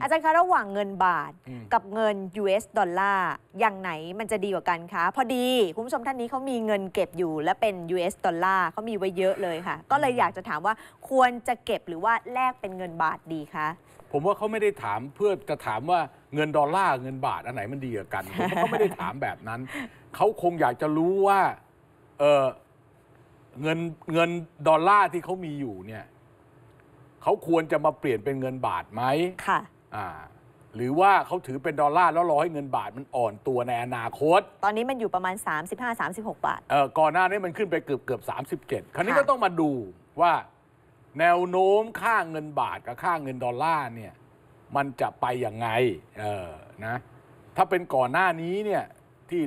อาจารย์คะระหว่างเงินบาทกับเงิน US ดอลลาร์อย่างไหนมันจะดีกว่ากันคะพอดีคุณผู้ชมท่านนี้เขามีเงินเก็บอยู่ และเป็น US ดอลลาร์เขามีไว้เยอะเลยค่ะ ก็เลยอยากจะถามว่าควรจะเก็บหรือว่าแลกเป็นเงินบาทดีคะผมว่าเขาไม่ได้ถามเพื่อจะถามว่าเงินดอลลาร์เงินบาท อันไหนมันดีกว่ากันผมาเขาไม่ได้ถามแบบนั้น เขาคงอยากจะรู้ว่า เออเงินเงินดอลลาร์ที่เขามีอยู่เนี่ยเขาควรจะมาเปลี่ยนเป็นเงินบาทไหมค่ะอ่าหรือว่าเขาถือเป็นดอลลาร์แล้วรอให้เงินบาทมันอ่อนตัวในอนาคต ตอนนี้มันอยู่ประมาณ 35-36 บาท เออก่อนหน้านี้มันขึ้นไปเกือบเกือบ37 คราวนี้ก็ต้องมาดูว่า แนวโน้มค่าเงินบาทกับค่าเงินดอลลาร์เนี่ยมันจะไปยังไงเออ นะ ถ้าเป็นก่อนหน้านี้เนี่ยที่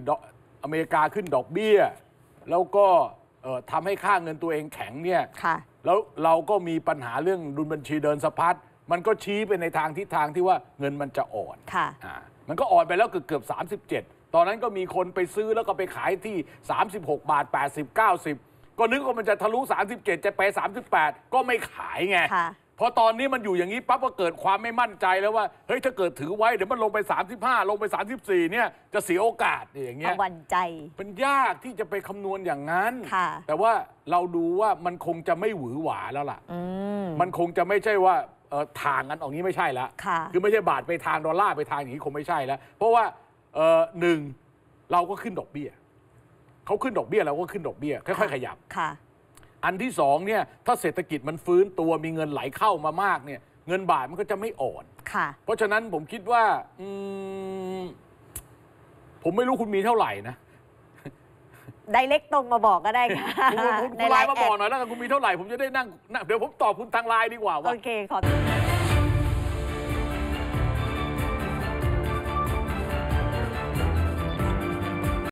อเมริกาขึ้นดอกเบี้ย แล้วก็ทำให้ค่าเงินตัวเองแข็งเนี่ยแล้วเราก็มีปัญหาเรื่องดุลบัญชีเดินสะพัด มันก็ชี้ไปในทางทิศทางที่ว่าเงินมันจะอ่อน มันก็อ่อนไปแล้วเกือบเกือบ 37 ตอนนั้นก็มีคนไปซื้อแล้วก็ไปขายที่ 36 บาท 80 90ก็นึกว่ามันจะทะลุ 37 จะไป 38 ก็ไม่ขายไงพอตอนนี้มันอยู่อย่างนี้ ปั๊บก็เกิดความไม่มั่นใจแล้วว่าเฮ้ยถ้าเกิดถือไว้เดี๋ยวมันลงไป35ลงไป34เนี่ยจะเสียโอกาสอย่างเงี้ยวันใจ เป็นยากที่จะไปคำนวณอย่างนั้นแต่ว่าเราดูว่ามันคงจะไม่หวือหวาแล้วล่ะมันคงจะไม่ใช่ว่าทางกันออกนี้ไม่ใช่แล้ว คือไม่ใช่บาท ไปทางดอลลาร์ไปทางอย่างนี้ คงไม่ใช่แล้ว เพราะว่าหนึ่งเราก็ขึ้นดอกเบี้ย เขาขึ้นดอกเบี้ยเราก็ขึ้นดอกเบี้ยค่อย ๆ ขยับอันที่สองเนี่ยถ้าเศรษฐกิจมันฟื้นตัวมีเงินไหลเข้ามามากเนี่ย เงินบาทมันก็จะไม่อ่อน ค่ะ เพราะฉะนั้นผมคิดว่าอืมผมไม่รู้คุณมีเท่าไหร่นะไดเล็กตรงมาบอกก็ได้ค่ะคุณไลน์มาบอกหน่อยแล้วกัน คุณมีเท่าไหร่ ผมจะได้นั่งนั่งเดี๋ยวผมตอบคุณทางไลน์ดีกว่าว่าโอเคขอบคุณ